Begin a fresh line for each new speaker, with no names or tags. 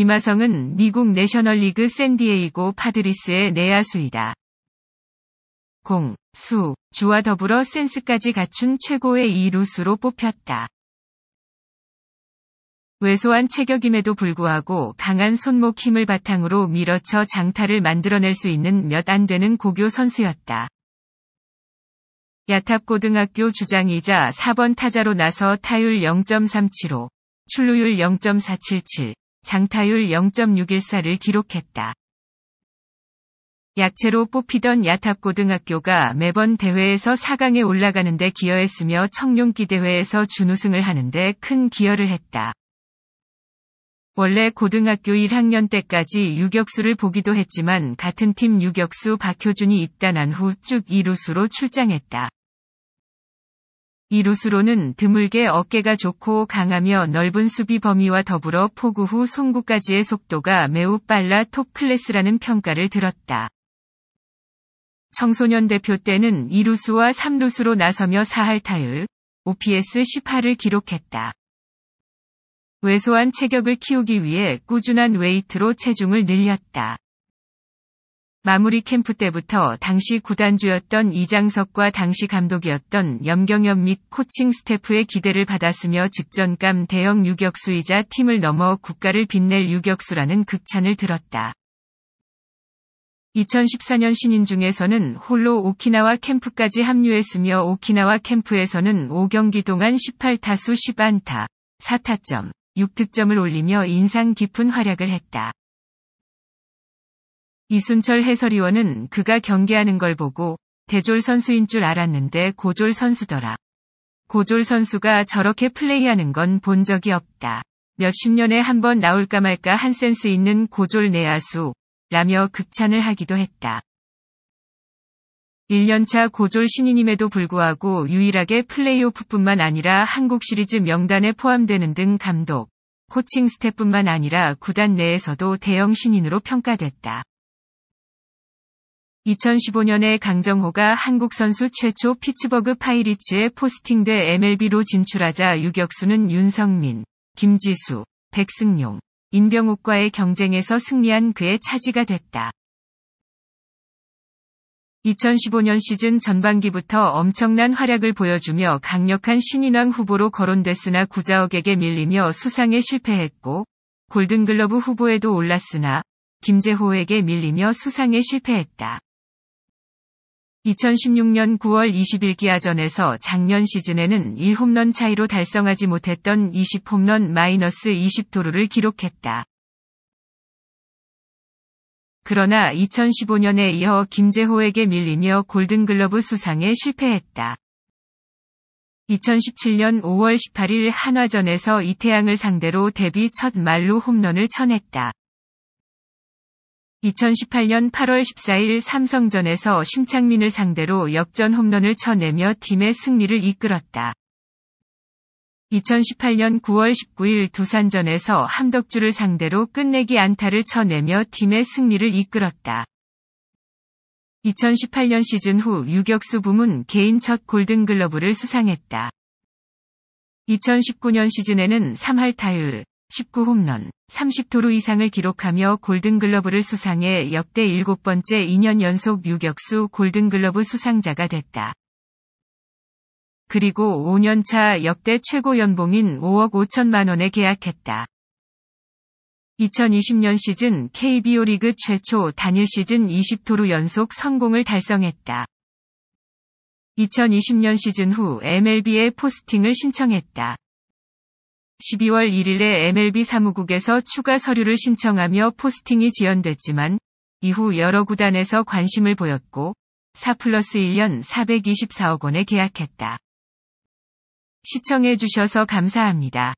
김하성은 미국 내셔널리그 샌디에이고 파드리스의 내야수이다. 공, 수, 주와 더불어 센스까지 갖춘 최고의 2루수로 뽑혔다. 왜소한 체격임에도 불구하고 강한 손목 힘을 바탕으로 밀어쳐 장타를 만들어낼 수 있는 몇 안 되는 고교 선수였다. 야탑고등학교 주장이자 4번 타자로 나서 타율 0.375, 출루율 0.477, 장타율 0.614를 기록했다. 약체로 뽑히던 야탑고등학교가 매번 대회에서 4강에 올라가는 데 기여했으며 청룡기 대회에서 준우승을 하는데 큰 기여를 했다. 원래 고등학교 1학년 때까지 유격수를 보기도 했지만 같은 팀 유격수 박효준이 입단한 후 쭉2루수로 출장했다. 이루스로는 드물게 어깨가 좋고 강하며 넓은 수비 범위와 더불어 포구 후 송구까지의 속도가 매우 빨라 톱 클래스라는 평가를 들었다. 청소년 대표 때는 이루수와 3루수로 나서며 4할 타율, OPS 18을 기록했다. 왜소한 체격을 키우기 위해 꾸준한 웨이트로 체중을 늘렸다. 마무리 캠프 때부터 당시 구단주였던 이장석과 당시 감독이었던 염경엽 및 코칭 스태프의 기대를 받았으며 직전감 대형 유격수이자 팀을 넘어 국가를 빛낼 유격수라는 극찬을 들었다. 2014년 신인 중에서는 홀로 오키나와 캠프까지 합류했으며 오키나와 캠프에서는 5경기 동안 18타수 10안타, 4타점, 6득점을 올리며 인상 깊은 활약을 했다. 이순철 해설위원은 그가 경기하는 걸 보고 대졸 선수인 줄 알았는데 고졸 선수더라. 고졸 선수가 저렇게 플레이하는 건 본 적이 없다. 몇십 년에 한 번 나올까 말까 한 센스 있는 고졸 내야수, 라며 극찬을 하기도 했다. 1년차 고졸 신인임에도 불구하고 유일하게 플레이오프뿐만 아니라 한국 시리즈 명단에 포함되는 등 감독, 코칭 스태프뿐만 아니라 구단 내에서도 대형 신인으로 평가됐다. 2015년에 강정호가 한국 선수 최초 피츠버그 파이리츠에 포스팅돼 MLB로 진출하자 유격수는 윤성민, 김지수, 백승용, 임병욱과의 경쟁에서 승리한 그의 차지가 됐다. 2015년 시즌 전반기부터 엄청난 활약을 보여주며 강력한 신인왕 후보로 거론됐으나 구자욱에게 밀리며 수상에 실패했고 골든글러브 후보에도 올랐으나 김재호에게 밀리며 수상에 실패했다. 2016년 9월 20일 기아전에서 작년 시즌에는 1홈런 차이로 달성하지 못했던 20홈런 마이너스 20도루를 기록했다. 그러나 2015년에 이어 김재호에게 밀리며 골든글러브 수상에 실패했다. 2017년 5월 18일 한화전에서 이태양을 상대로 데뷔 첫 말로 홈런을 쳐냈다. 2018년 8월 14일 삼성전에서 심창민을 상대로 역전 홈런을 쳐내며 팀의 승리를 이끌었다. 2018년 9월 19일 두산전에서 함덕주를 상대로 끝내기 안타를 쳐내며 팀의 승리를 이끌었다. 2018년 시즌 후 유격수 부문 개인 첫 골든글러브를 수상했다. 2019년 시즌에는 3할 타율, 19홈런, 30도루 이상을 기록하며 골든글러브를 수상해 역대 7번째 2년 연속 유격수 골든글러브 수상자가 됐다. 그리고 5년차 역대 최고 연봉인 5억 5천만 원에 계약했다. 2020년 시즌 KBO 리그 최초 단일 시즌 20도루 연속 성공을 달성했다. 2020년 시즌 후 MLB에 포스팅을 신청했다. 12월 1일에 MLB 사무국에서 추가 서류를 신청하며 포스팅이 지연됐지만 이후 여러 구단에서 관심을 보였고 4 플러스 1년 424억 원에 계약했다. 시청해주셔서 감사합니다.